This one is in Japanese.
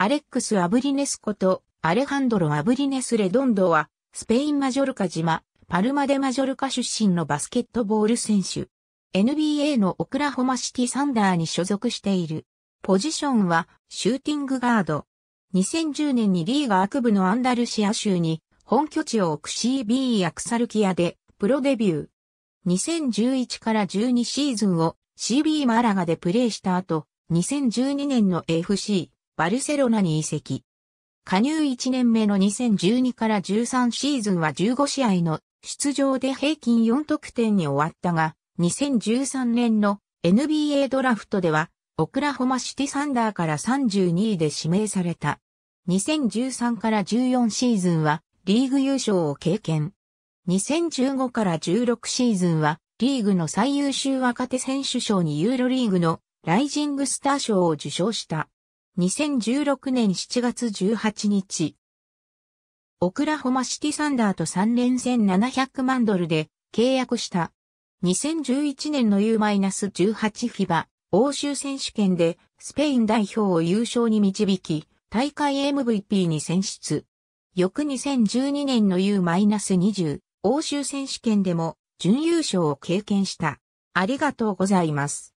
アレックス・アブリネスことアレハンドロ・アブリネス・レドンドは、スペイン・マジョルカ島、パルマデ・マジョルカ出身のバスケットボール選手。NBA のオクラホマシティ・サンダーに所属している。ポジションは、シューティングガード。2010年にリーガー区部のアンダルシア州に、本拠地を置く CB アクサルキアで、プロデビュー。2011から12シーズンを CB マラガでプレーした後、2012年の FC バルセロナに移籍。加入1年目の2012から13シーズンは15試合の出場で平均4得点に終わったが、2013年の NBA ドラフトでは、オクラホマシティサンダーから32位で指名された。2013から14シーズンはリーグ優勝を経験。2015から16シーズンはリーグの最優秀若手選手賞にユーロリーグのライジングスター賞を受賞した。2016年7月18日、オクラホマシティサンダーと3連戦700万ドルで契約した。2011年の U-18 フィバ欧州選手権でスペイン代表を優勝に導き、大会 MVP に選出。翌2012年の U-20 欧州選手権でも準優勝を経験した。ありがとうございます。